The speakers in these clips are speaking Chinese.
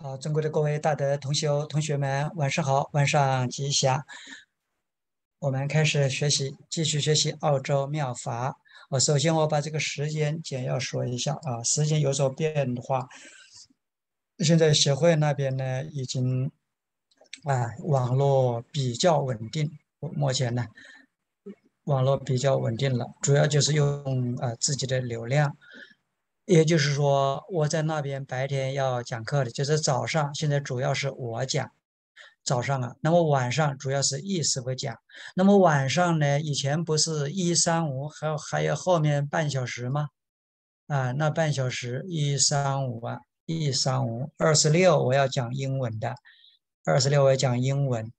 好，中国的各位大德同修同学们，晚上好，晚上吉祥。我们开始学习，继续学习澳洲妙法。我首先我把这个时间简要说一下啊，时间有所变化。现在协会那边呢，已经啊网络比较稳定，目前呢网络比较稳定了，主要就是用啊自己的流量。也就是说，我在那边白天要讲课的，就是早上。现在主要是我讲早上啊，那么晚上主要是易师傅讲。那么晚上呢，以前不是一三五还还有后面半小时吗？啊，那半小时一三五啊，一三五二十六我要讲英文的，二十六我要讲英文。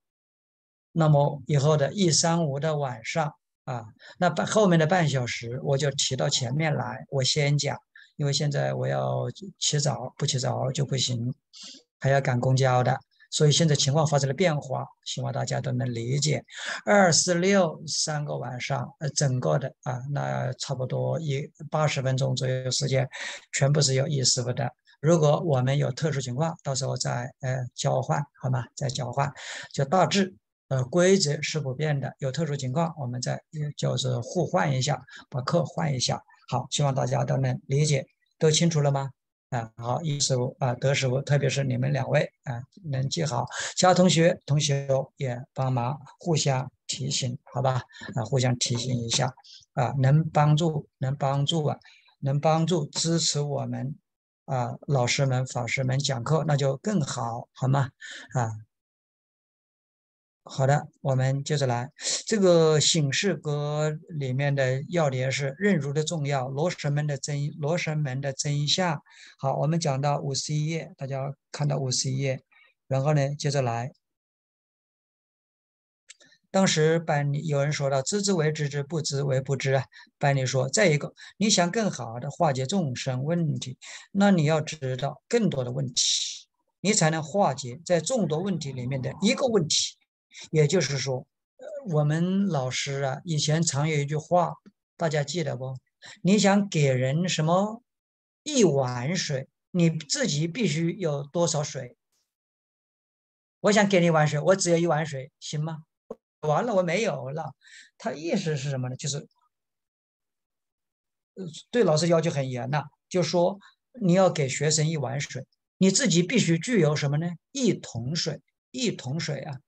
那么以后的一三五的晚上啊，那半后面的半小时我就提到前面来，我先讲。因为现在我要起早，不起早就不行，还要赶公交的，所以现在情况发生了变化，希望大家都能理解。二、四、六三个晚上，呃，整个的啊，那差不多一八十分钟左右时间，全部是有意思的。如果我们有特殊情况，到时候再呃交换，好吗？再交换，就大致呃规则是不变的，有特殊情况我们再就是互换一下，把课换一下。好，希望大家都能理解，都清楚了吗？啊，好，一时啊，得时特别是你们两位啊，能记好，其他同学同学也帮忙互相提醒，好吧？啊，互相提醒一下啊，能帮助能帮助啊，能帮助支持我们啊，老师们法师们讲课那就更好，好吗？啊。好的，我们接着来。这个醒世歌里面的要点是认如的重要，罗什门的真，罗什门的真相。好，我们讲到五十一页，大家看到五十一页，然后呢，接着来。当时班里有人说到：“知之为知之，不知为不知啊。”班里说：“再一个，你想更好的化解众生问题，那你要知道更多的问题，你才能化解在众多问题里面的一个问题。”也就是说，我们老师啊，以前常有一句话，大家记得不？你想给人什么一碗水，你自己必须有多少水？我想给你一碗水，我只有一碗水，行吗？完了，我没有了。他意思是什么呢？就是，对老师要求很严呐。就说你要给学生一碗水，你自己必须具有什么呢？一桶水，一桶水啊！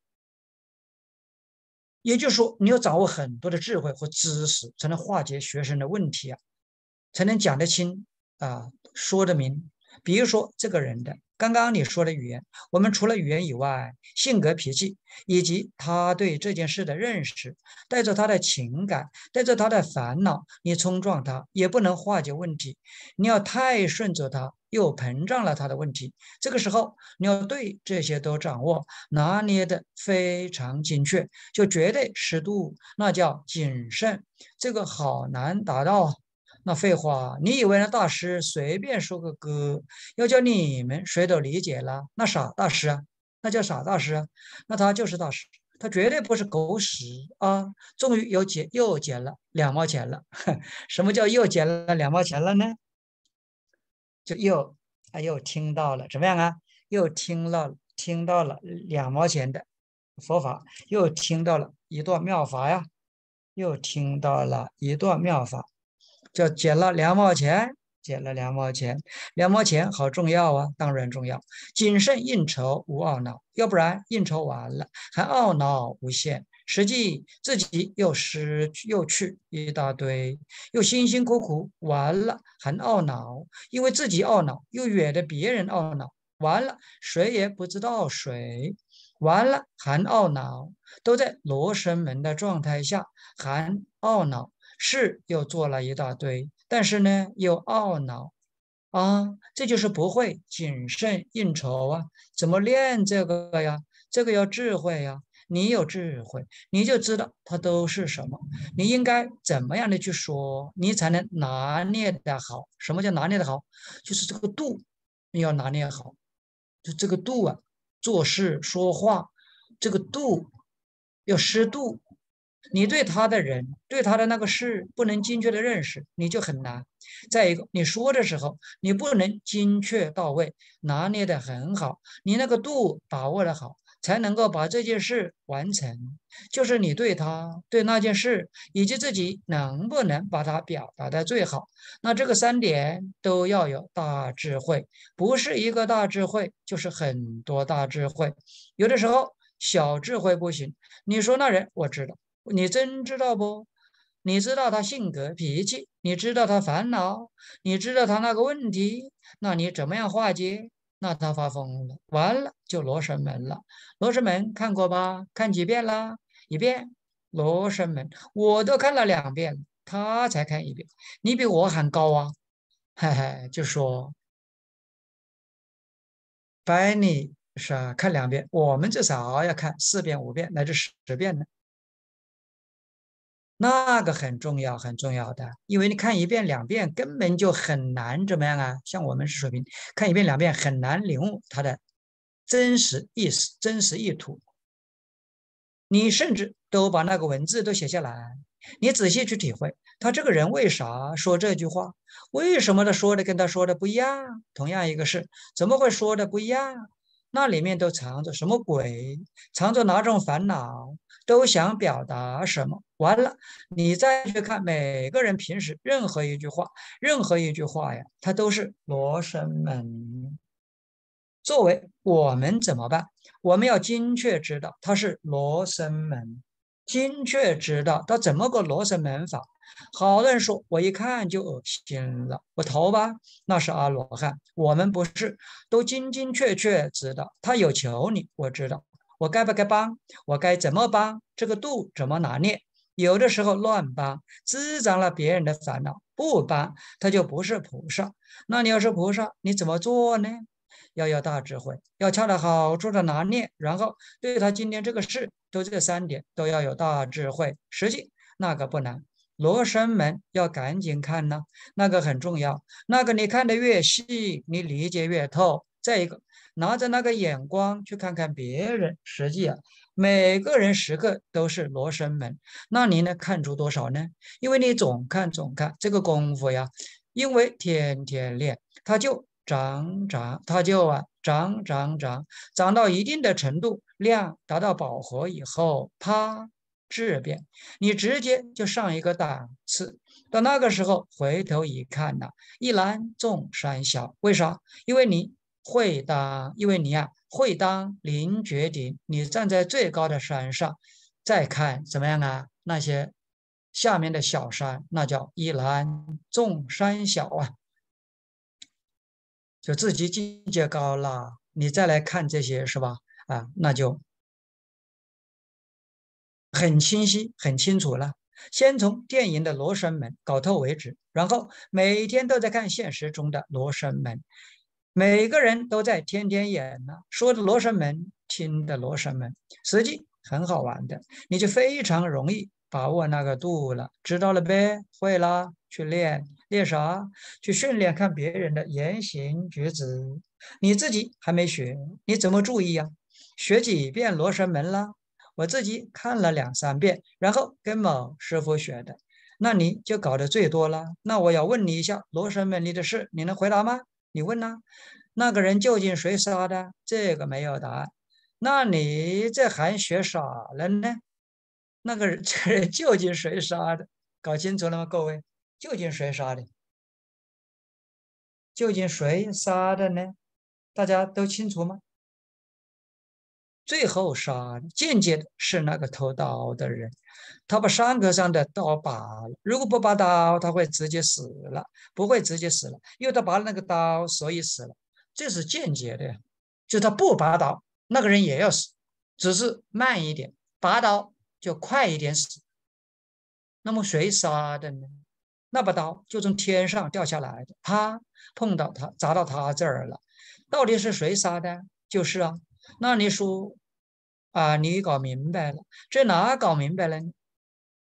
也就是说，你要掌握很多的智慧和知识，才能化解学生的问题啊，才能讲得清啊，说得明。比如说这个人的，刚刚你说的语言，我们除了语言以外，性格、脾气，以及他对这件事的认识，带着他的情感，带着他的烦恼，你冲撞他也不能化解问题，你要太顺着他。又膨胀了他的问题，这个时候你要对这些都掌握拿捏的非常精确，就绝对适度，那叫谨慎，这个好难达到。那废话，你以为那大师随便说个歌，要叫你们谁都理解了，那傻大师啊，那叫傻大师啊，那他就是大师，他绝对不是狗屎啊。终于又捡又捡了两毛钱了，什么叫又捡了两毛钱了呢？就又他又听到了怎么样啊？又听了听到了两毛钱的佛法，又听到了一段妙法呀，又听到了一段妙法，就捡了两毛钱，捡了两毛钱，两毛钱好重要啊，当然重要。谨慎应酬无懊恼，要不然应酬完了还懊恼无限。实际自己又失又去一大堆，又辛辛苦苦完了，还懊恼，因为自己懊恼，又惹得别人懊恼，完了谁也不知道谁，完了还懊恼，都在罗生门的状态下还懊恼，事又做了一大堆，但是呢又懊恼，啊，这就是不会谨慎应酬啊，怎么练这个呀？这个要智慧呀。你有智慧，你就知道它都是什么。你应该怎么样的去说，你才能拿捏的好？什么叫拿捏的好？就是这个度，你要拿捏好。就这个度啊，做事说话，这个度要适度。你对他的人，对他的那个事，不能精确的认识，你就很难。再一个，你说的时候，你不能精确到位，拿捏得很好，你那个度把握的好。才能够把这件事完成，就是你对他、对那件事，以及自己能不能把它表达的最好。那这个三点都要有大智慧，不是一个大智慧，就是很多大智慧。有的时候小智慧不行，你说那人我知道，你真知道不？你知道他性格脾气，你知道他烦恼，你知道他那个问题，那你怎么样化解？那他发疯了，完了就《罗生门》了，《罗生门》看过吧？看几遍啦？一遍，《罗生门》我都看了两遍，他才看一遍。你比我还高啊！嘿嘿，就说，把你说看两遍，我们至少要看四遍、五遍乃至十遍呢。那个很重要，很重要的，因为你看一遍两遍根本就很难怎么样啊？像我们是水平，看一遍两遍很难领悟他的真实意思、真实意图。你甚至都把那个文字都写下来，你仔细去体会，他这个人为啥说这句话？为什么他说的跟他说的不一样？同样一个事，怎么会说的不一样？那里面都藏着什么鬼？藏着哪种烦恼？都想表达什么？完了，你再去看每个人平时任何一句话，任何一句话呀，它都是罗生门。作为我们怎么办？我们要精确知道他是罗生门，精确知道他怎么个罗生门法。好多人说，我一看就恶心了，我投吧，那是阿罗汉，我们不是，都精精确确知道他有求你，我知道。我该不该帮？我该怎么帮？这个度怎么拿捏？有的时候乱帮，滋长了别人的烦恼；不帮，他就不是菩萨。那你要是菩萨，你怎么做呢？要有大智慧，要恰到好处的拿捏，然后对他今天这个事，都这三点都要有大智慧。实际那个不难，罗生门要赶紧看呢，那个很重要。那个你看得越细，你理解越透。再一个。拿着那个眼光去看看别人，实际啊，每个人时刻都是罗生门，那你能看出多少呢？因为你总看总看这个功夫呀，因为天天练，它就长长，它就啊长长长，长到一定的程度，量达到饱和以后，啪，质变，你直接就上一个档次。到那个时候回头一看呐，一览众山小，为啥？因为你。会当，因为你啊，会当凌绝顶，你站在最高的山上，再看怎么样啊？那些下面的小山，那叫一览众山小啊！就自己境界高了，你再来看这些是吧？啊，那就很清晰、很清楚了。先从电影的《罗生门》搞透为止，然后每天都在看现实中的《罗生门》。每个人都在天天演呢，说的罗生门，听的罗生门，实际很好玩的，你就非常容易把握那个度了，知道了呗？会了，去练练啥？去训练看别人的言行举止，你自己还没学，你怎么注意啊？学几遍罗生门啦？我自己看了两三遍，然后跟某师傅学的，那你就搞得最多了。那我要问你一下罗生门里的事，你能回答吗？你问他，那个人究竟谁杀的？这个没有答案。那你这还学傻了呢？那个人 这人究竟谁杀的？搞清楚了吗，各位？究竟谁杀的？究竟谁杀的呢？大家都清楚吗？最后杀，间接是那个偷刀的人，他把伤口上的刀拔了。如果不拔刀，他会直接死了，不会直接死了，因为他拔了那个刀，所以死了。这是间接的，就他不拔刀，那个人也要死，只是慢一点，拔刀就快一点死。那么谁杀的呢？那把刀就从天上掉下来的，啪碰到他，砸到他这儿了。到底是谁杀的？就是啊。那你说，啊，你搞明白了？这哪搞明白了？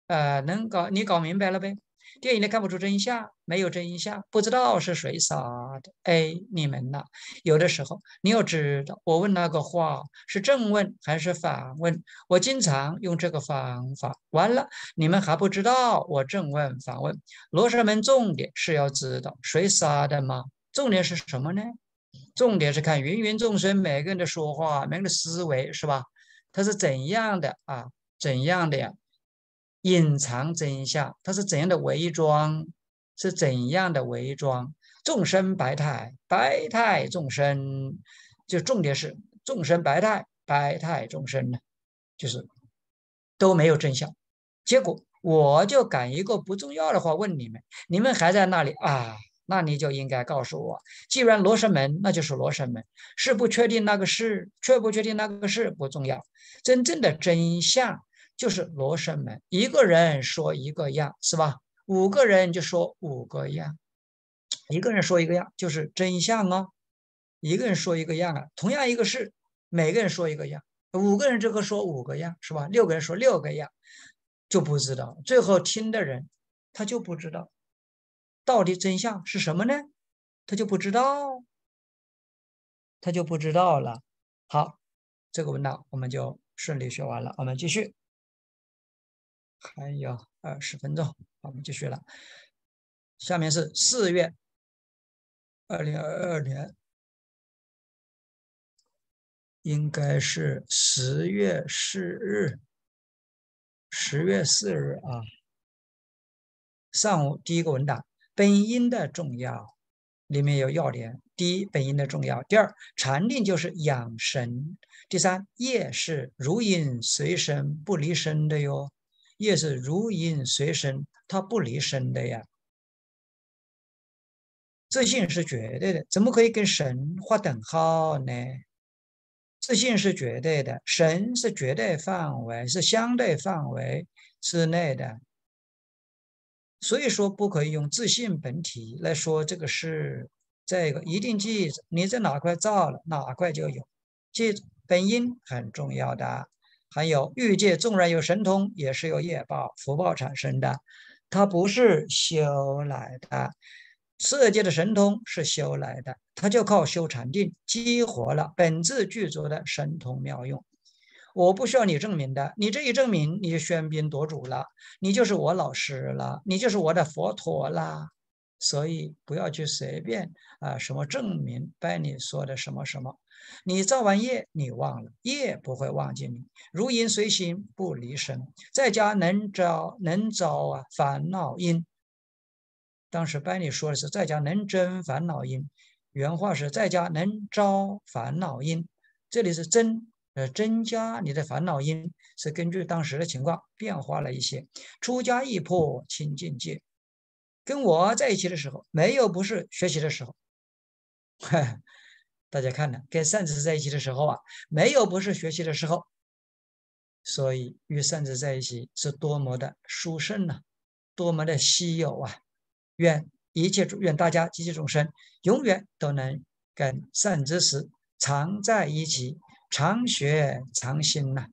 呃，能搞，你搞明白了呗？电影里看不出真相，没有真相，不知道是谁杀的。哎，你们呐，有的时候你要知道，我问那个话是正问还是反问？我经常用这个方法。完了，你们还不知道我正问反问？罗生门重点是要知道谁杀的吗？重点是什么呢？重点是看芸芸众生每个人的说话，每个人的思维是吧？他是怎样的啊？怎样的呀？隐藏真相，他是怎样的伪装？是怎样的伪装？众生百态，百态众生，就重点是众生百态，百态众生呢，就是都没有真相。结果我就敢一个不重要的话问你们：你们还在那里啊？那你就应该告诉我，既然罗生门，那就是罗生门，是不确定那个是，确不确定那个是不重要。真正的真相就是罗生门。一个人说一个样，是吧？五个人就说五个样，一个人说一个样就是真相啊。一个人说一个样啊，同样一个事，每个人说一个样，五个人这个说五个样，是吧？六个人说六个样，就不知道。最后听的人，他就不知道。到底真相是什么呢？他就不知道，他就不知道了。好，这个文档我们就顺利学完了。我们继续，还有二十分钟，我们继续了。下面是四月二零二二年，应该是十月四日，十月四日啊，上午第一个文档。本因的重要，里面有要点。第一，本因的重要；第二，禅定就是养神；第三，业是如影随身不离身的哟，业是如影随身，它不离身的呀。自信是绝对的，怎么可以跟神划等号呢？自信是绝对的，神是绝对范围，是相对范围之内的。所以说，不可以用自信本体来说这个事。再一个，一定记着，你在哪块造了，哪块就有。住，本因很重要的。还有，欲界纵然有神通，也是由业报、福报产生的，它不是修来的。色界的神通是修来的，它就靠修禅定，激活了本质具足的神通妙用。我不需要你证明的，你这一证明你就喧宾夺主了，你就是我老师了，你就是我的佛陀啦。所以不要去随便啊，什么证明班里说的什么什么。你造完业，你忘了，业不会忘记你。如影随形，不离身。在家能招能招啊烦恼因。当时班里说的是在家能真烦恼因，原话是在家能招烦恼因，这里是真呃，增加你的烦恼因是根据当时的情况变化了一些。出家易破清净戒，跟我在一起的时候，没有不是学习的时候。哈，大家看呢，跟善知识在一起的时候啊，没有不是学习的时候。所以与善知识在一起是多么的殊胜呢，多么的稀有啊！愿一切愿大家积极众生永远都能跟善知识常在一起。常学常新呐，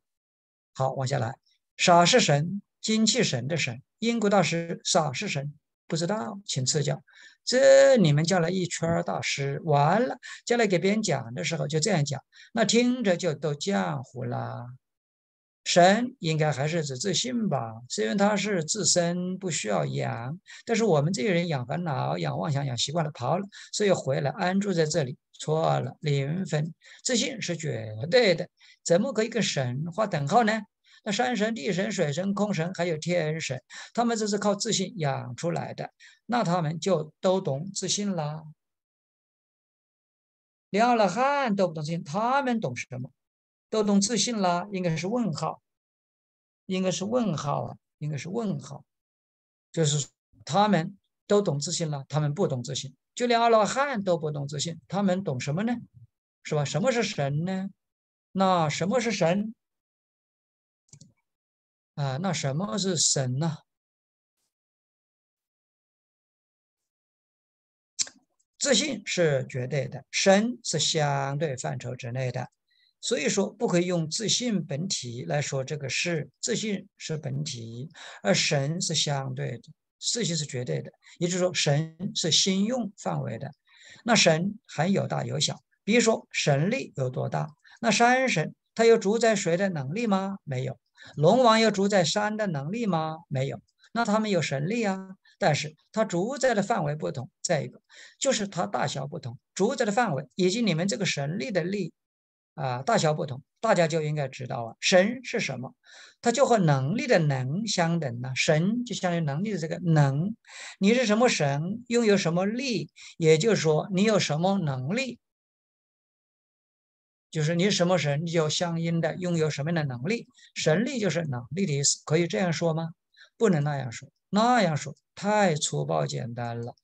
好，往下来。傻是神，精气神的神。英国大师傻是神，不知道，请赐教。这你们叫了一圈大师，完了，叫来给别人讲的时候就这样讲，那听着就都浆糊啦。神应该还是指自信吧？虽然他是自身不需要养，但是我们这些人养烦恼、养妄想、养习惯了跑了，所以回来安住在这里。错了，零分。自信是绝对的，怎么可以跟神划等号呢？那山神、地神、水神、空神，还有天神，他们这是靠自信养出来的，那他们就都懂自信啦。阿了汉都不懂自信，他们懂什么？都懂自信啦？应该是问号，应该是问号啊，应该是问号，就是他们都懂自信了，他们不懂自信。就连阿罗汉都不懂自信，他们懂什么呢？是吧？什么是神呢？那什么是神？啊，那什么是神呢？自信是绝对的，神是相对范畴之内的，所以说不可以用自信本体来说这个事。自信是本体，而神是相对的。事情是绝对的，也就是说，神是心用范围的。那神还有大有小，比如说神力有多大？那山神他有主宰谁的能力吗？没有。龙王有主宰山的能力吗？没有。那他们有神力啊，但是他主宰的范围不同。再一个，就是他大小不同，主宰的范围以及你们这个神力的力。啊，大小不同，大家就应该知道啊。神是什么？它就和能力的能相等呢。神就相当于能力的这个能。你是什么神，拥有什么力，也就是说你有什么能力。就是你什么神，你就相应的拥有什么样的能力。神力就是能力的意思，可以这样说吗？不能那样说，那样说太粗暴简单了。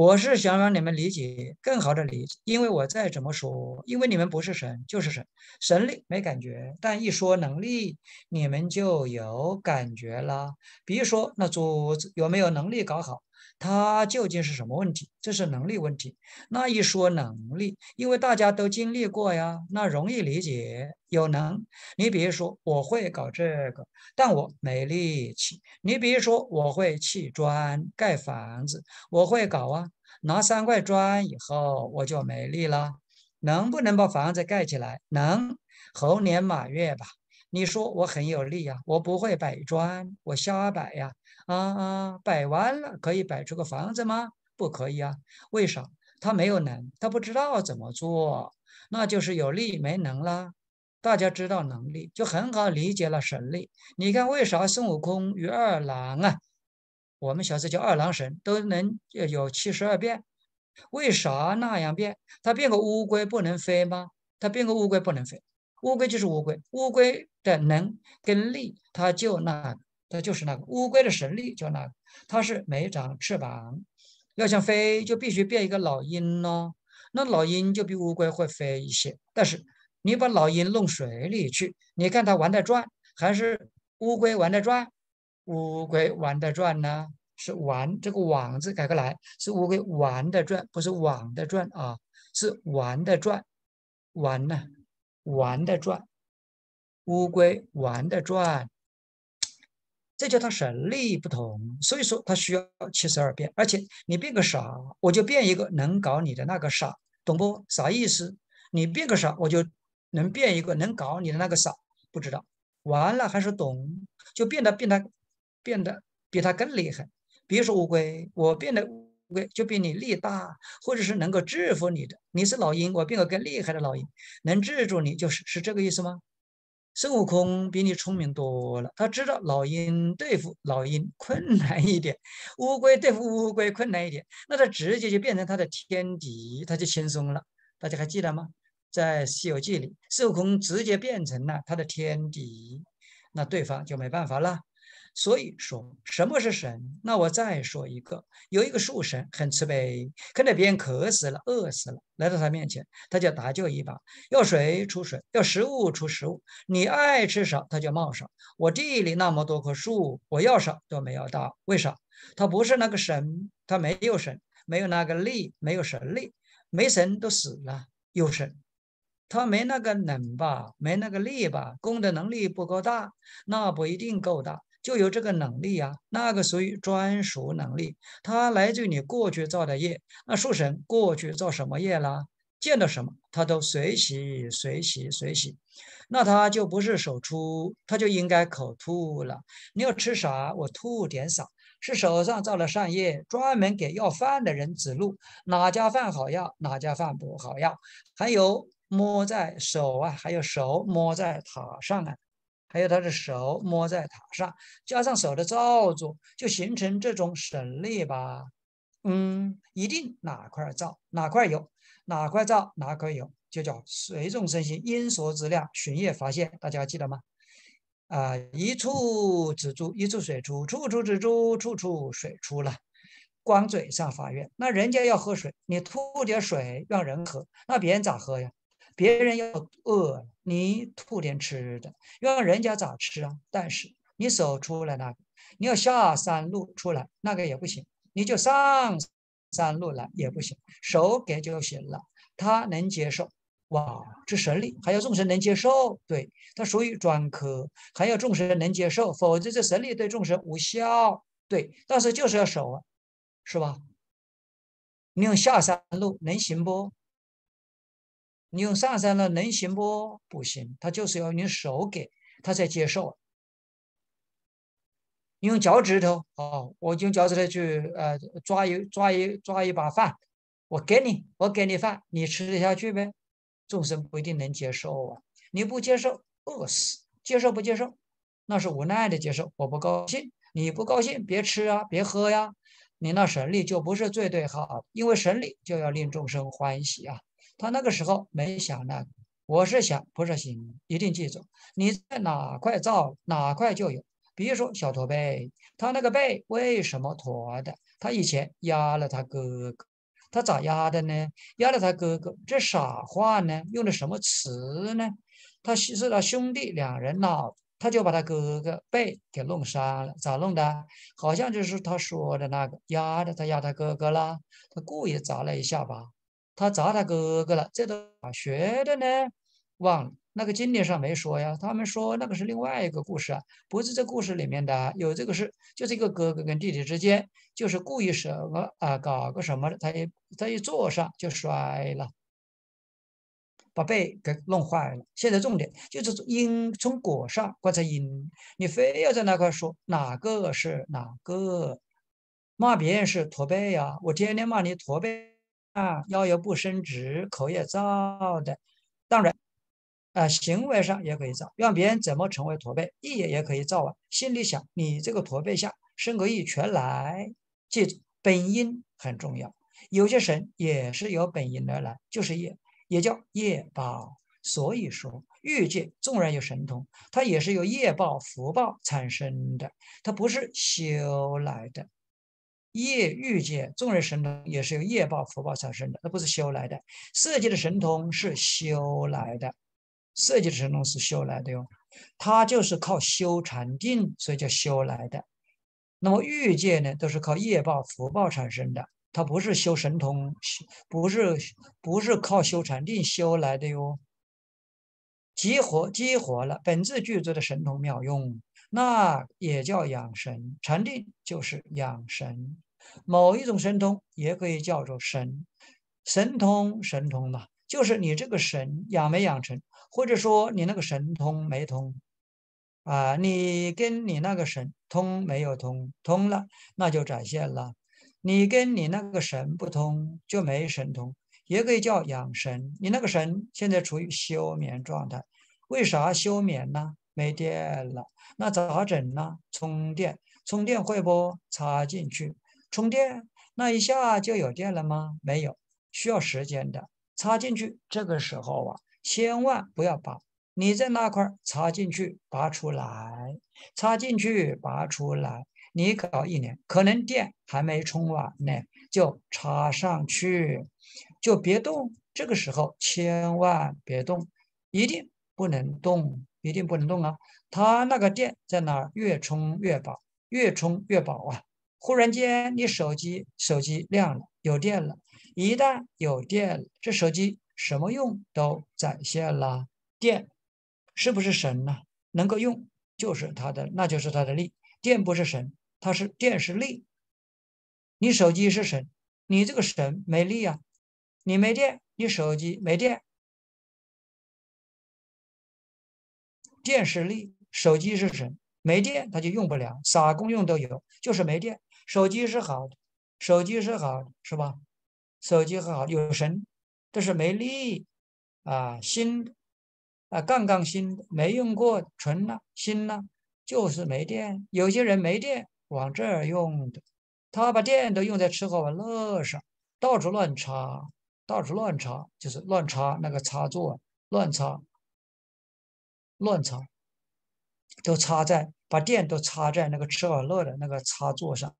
我是想让你们理解更好的理解，因为我再怎么说，因为你们不是神就是神，神力没感觉，但一说能力，你们就有感觉啦。比如说，那组织有没有能力搞好？它究竟是什么问题？这是能力问题。那一说能力，因为大家都经历过呀，那容易理解。有能，你比如说我会搞这个，但我没力气。你比如说我会砌砖盖房子，我会搞啊。拿三块砖以后我就没力了，能不能把房子盖起来？能，猴年马月吧？你说我很有力呀，我不会摆砖，我瞎摆呀。啊，啊，摆完了可以摆出个房子吗？不可以啊，为啥？他没有能，他不知道怎么做，那就是有力没能啦。大家知道能力就很好理解了神力。你看为啥孙悟空与二郎啊，我们小时候叫二郎神，都能有七十二变，为啥那样变？他变个乌龟不能飞吗？他变个乌龟不能飞，乌龟就是乌龟，乌龟的能跟力他就那。它就是那个乌龟的神力，就那，个，它是没长翅膀，要想飞就必须变一个老鹰咯。那老鹰就比乌龟会飞一些，但是你把老鹰弄水里去，你看它玩的转还是乌龟玩的转？乌龟玩的转呢？是玩这个网字改过来，是乌龟玩的转，不是网的转啊，是玩的转，玩呢，玩的转，乌龟玩的转。这叫他神力不同，所以说他需要七十二变。而且你变个啥，我就变一个能搞你的那个啥，懂不？啥意思？你变个啥，我就能变一个能搞你的那个啥。不知道，完了还是懂，就变得变得变得比他更厉害。比如说乌龟，我变得乌龟就比你力大，或者是能够制服你的。你是老鹰，我变个更厉害的老鹰，能制住你，就是是这个意思吗？孙悟空比你聪明多了，他知道老鹰对付老鹰困难一点，乌龟对付乌龟困难一点，那他直接就变成他的天敌，他就轻松了。大家还记得吗？在《西游记》里，孙悟空直接变成了他的天敌，那对方就没办法了。所以说，什么是神？那我再说一个，有一个树神很慈悲，看到别人渴死了、饿死了，来到他面前，他就搭救一把，要水出水，要食物出食物，你爱吃啥他就冒啥。我地里那么多棵树，我要啥都没有到，为啥？他不是那个神，他没有神，没有那个力，没有神力，没神都死了。有神，他没那个能吧？没那个力吧？供的能力不够大，那不一定够大。就有这个能力呀，那个属于专属能力，它来自于你过去造的业。那树神过去造什么业啦？见到什么，他都随喜，随喜，随喜。那他就不是手出，他就应该口吐了。你要吃啥，我吐点啥。是手上造了善业，专门给要饭的人指路，哪家饭好要，哪家饭不好要。还有摸在手啊，还有手摸在塔上啊。还有他的手摸在塔上，加上手的罩住，就形成这种省力吧。嗯，一定哪块照哪块有，哪块照哪块有，就叫随众身心因所质量巡夜发现，大家记得吗？啊，一处止住，一处水出，处处止住，处处水出了。光嘴上发言，那人家要喝水，你吐点水让人喝，那别人咋喝呀？别人要饿，你吐点吃的，让人家咋吃啊？但是你手出来那个，你要下山路出来那个也不行，你就上山路来也不行，手给就行了，他能接受。哇，这神力还要众神能接受，对，它属于专科，还要众神能接受，否则这神力对众生无效，对。但是就是要守啊，是吧？你用下山路能行不？你用上山了能行不？不行，他就是要用手给他才接受。你用脚趾头哦，我用脚趾头去呃抓一抓一抓一把饭，我给你，我给你饭，你吃得下去呗？众生不一定能接受啊，你不接受饿死，接受不接受那是无奈的接受。我不高兴，你不高兴，别吃啊，别喝呀，你那神力就不是最对好，因为神力就要令众生欢喜啊。他那个时候没想那个，我是想菩萨心，一定记住，你在哪块造哪块就有。比如说小驼背，他那个背为什么驼的？他以前压了他哥哥，他咋压的呢？压了他哥哥，这傻话呢？用的什么词呢？他其实他兄弟两人闹，他就把他哥哥背给弄伤了，咋弄的？好像就是他说的那个压着他压他哥哥啦，他故意砸了一下吧。他砸他哥哥了，这都学的呢，忘了那个经典上没说呀。他们说那个是另外一个故事啊，不是这故事里面的。有这个事，就这个哥哥跟弟弟之间，就是故意什么啊，搞个什么的，他一他一坐上就摔了，把背给弄坏了。现在重点就是因从果上观察因，你非要在那块说哪个是哪个，骂别人是驼背呀，我天天骂你驼背。啊，腰也不伸直，口也造的，当然，啊，行为上也可以造，让别人怎么成为驼背，意也可以造啊。心里想你这个驼背下生个意全来。记住，本因很重要。有些神也是由本因而来，就是业，也叫业报。所以说，欲界纵然有神通，它也是由业报、福报产生的，它不是修来的。业欲界众人神通也是由业报、福报产生的，那不是修来的。色界的神通是修来的，色界的神通是修来的哟，它就是靠修禅定，所以叫修来的。那么欲界呢，都是靠业报、福报产生的，它不是修神通，修不是不是靠修禅定修来的哟。激活激活了本质具足的神通妙用，那也叫养神，禅定就是养神。某一种神通也可以叫做神，神通神通嘛，就是你这个神养没养成，或者说你那个神通没通，啊，你跟你那个神通没有通通了，那就展现了。你跟你那个神不通，就没神通，也可以叫养神。你那个神现在处于休眠状态，为啥休眠呢？没电了，那咋整呢？充电，充电会不？插进去。充电那一下就有电了吗？没有，需要时间的。插进去，这个时候啊，千万不要拔。你在那块儿插进去，拔出来，插进去，拔出来，你搞一年，可能电还没充完呢，就插上去，就别动。这个时候千万别动，一定不能动，一定不能动啊！它那个电在那儿越充越饱，越充越饱啊！忽然间，你手机手机亮了，有电了。一旦有电，这手机什么用都展现了。电是不是神呢？能够用就是它的，那就是它的力。电不是神，它是电是力。你手机是神，你这个神没力啊，你没电，你手机没电。电是力，手机是神，没电它就用不了，啥功用都有，就是没电。手机是好的，手机是好的，是吧？手机好有神，但是没力，啊，新，啊，杠杠新，没用过，纯了，新了，就是没电。有些人没电往这儿用的，他把电都用在吃喝玩乐上，到处乱插，到处乱插，就是乱插那个插座，乱插，乱插，都插在把电都插在那个吃喝玩乐的那个插座上。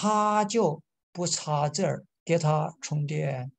他就不插这儿，给他充电，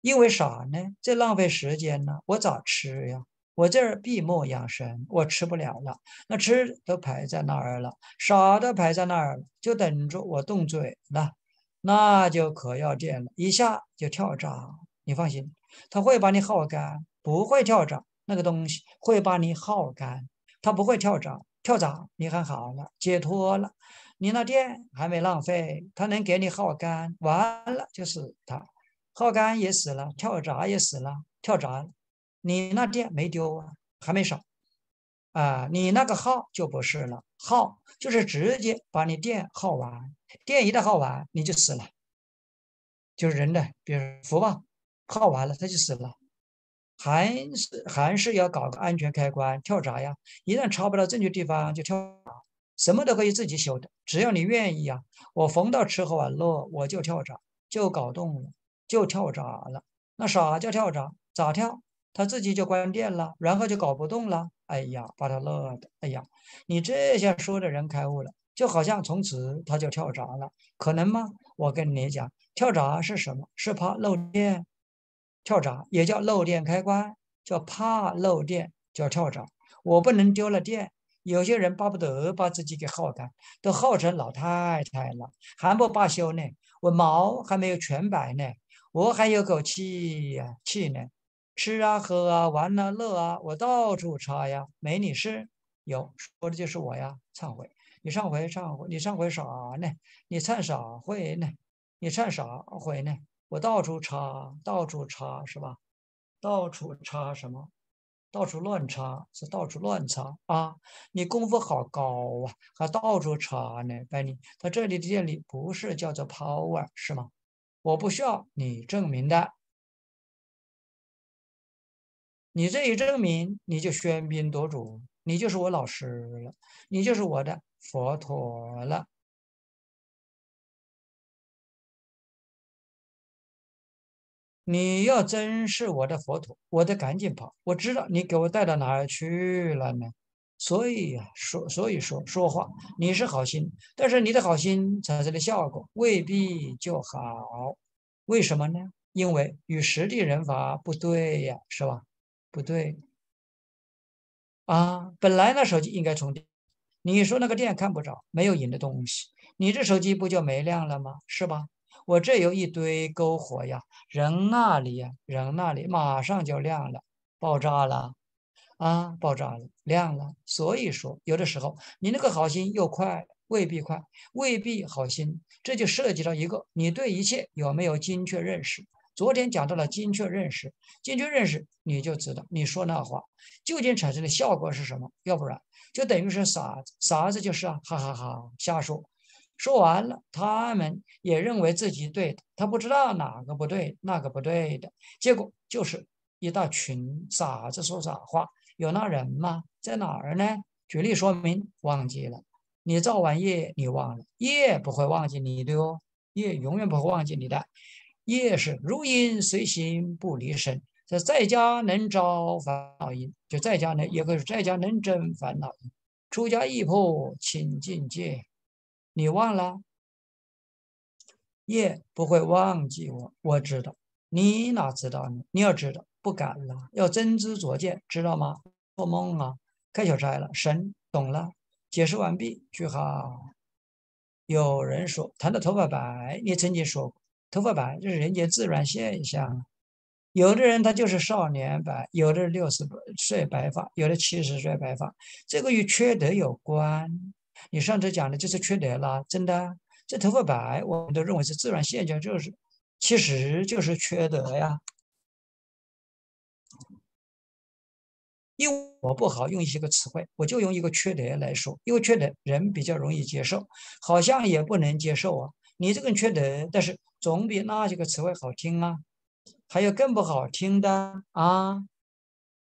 因为啥呢？这浪费时间呢。我咋吃呀？我这儿闭目养神，我吃不了了。那吃都排在那儿了，啥都排在那儿了，就等着我动嘴了，那就可要电了，一下就跳闸。你放心，他会把你耗干，不会跳闸。那个东西会把你耗干，他不会跳闸。跳闸，你看好了，解脱了。你那电还没浪费，它能给你耗干，完了就是它，耗干也死了，跳闸也死了，跳闸，你那电没丢啊，还没少，啊，你那个耗就不是了，耗就是直接把你电耗完，电一旦耗完你就死了，就是人的，比如福吧，耗完了他就死了，还是还是要搞个安全开关跳闸呀，一旦插不到正确地方就跳。什么都可以自己修的，只要你愿意啊！我逢到吃喝玩乐，我就跳闸，就搞动了，就跳闸了。那啥叫跳闸？咋跳？他自己就关电了，然后就搞不动了。哎呀，把他乐的！哎呀，你这下说的人开悟了，就好像从此他就跳闸了，可能吗？我跟你讲，跳闸是什么？是怕漏电。跳闸也叫漏电开关，叫怕漏电叫跳闸。我不能丢了电。有些人巴不得把自己给耗干，都耗成老太太了，还不罢休呢。我毛还没有全白呢，我还有口气呀，气呢。吃啊，喝啊，玩啊，乐啊，我到处插呀，没你事。有说的就是我呀，忏悔。你上回忏悔，你忏悔啥呢？你忏啥悔呢？你忏啥悔呢？我到处插，到处插是吧？到处插什么？到处乱插，是到处乱插啊！你功夫好高啊，还到处插呢，拜你！他这里的建立不是叫做 power 是吗？我不需要你证明的，你这一证明你就喧宾夺主，你就是我老师了，你就是我的佛陀了。你要真是我的佛陀，我得赶紧跑。我知道你给我带到哪儿去了呢？所以呀，说所以说说话，你是好心，但是你的好心产生的效果未必就好。为什么呢？因为与实地人法不对呀，是吧？不对。啊，本来那手机应该充电，你说那个电看不着，没有影的东西，你这手机不就没亮了吗？是吧？我这有一堆篝火呀，扔那里呀，扔那里，马上就亮了，爆炸了，啊，爆炸了，亮了。所以说，有的时候你那个好心又快，未必快，未必好心，这就涉及到一个你对一切有没有精确认识。昨天讲到了精确认识，精确认识你就知道你说那话究竟产生的效果是什么，要不然就等于是傻子，傻子就是啊，哈哈哈，瞎说。说完了，他们也认为自己对，他不知道哪个不对，那个不对的结果就是一大群傻子说傻话。有那人吗？在哪儿呢？举例说明，忘记了。你造完业，你忘了业不会忘记你的哦，业永远不会忘记你的。业是如影随形，不离身。在在家能招烦恼因，就在家能也可以在家能增烦恼因。出家易破清净界。你忘了？夜不会忘记我，我知道。你哪知道呢？你要知道，不敢了。要真知灼见，知道吗？做梦啊，开小差了。神懂了。解释完毕，句号。有人说，谈到头发白，你曾经说过，头发白就是人间自然现象。有的人他就是少年白，有的六十岁白发，有的七十岁白发，这个与缺德有关。你上次讲的就是缺德了，真的。这头发白，我们都认为是自然现象，就是，其实就是缺德呀。因为我不好用一些个词汇，我就用一个“缺德”来说，因为“缺德”人比较容易接受，好像也不能接受啊。你这个缺德，但是总比那些个词汇好听啊。还有更不好听的啊，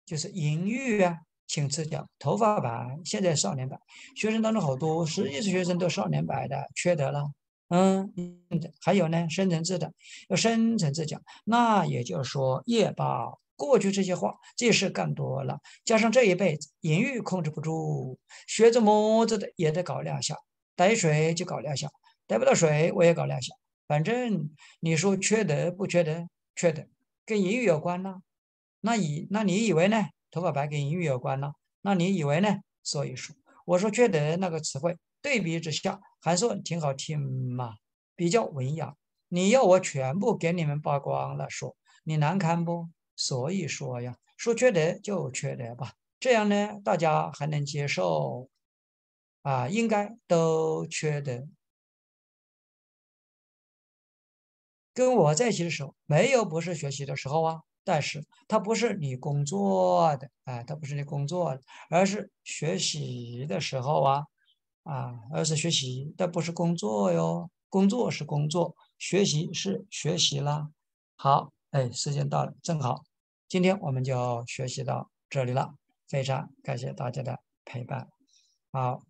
就是淫欲啊。请赐教，头发白，现在少年白，学生当中好多，实际是学生都少年白的，缺德了。嗯，还有呢，深层次的，要深层次讲，那也就是说，夜报过去这些话，这些事干多了，加上这一辈子，淫欲控制不住，学着摸子的也得搞两下，逮水就搞两下，逮不到水我也搞两下，反正你说缺德不缺德，缺德，跟淫欲有关呐。那以那你以为呢？头发白跟英语有关了？那你以为呢？说一说。我说缺德那个词汇对比之下，还说挺好听嘛，比较文雅。你要我全部给你们扒光了说，你难堪不？所以说呀，说缺德就缺德吧，这样呢大家还能接受啊？应该都缺德。跟我在一起的时候，没有不是学习的时候啊。但是，它不是你工作的，啊，它不是你工作，而是学习的时候啊，啊，而是学习，但不是工作哟。工作是工作，学习是学习啦。好，哎，时间到了，正好，今天我们就学习到这里了，非常感谢大家的陪伴，好。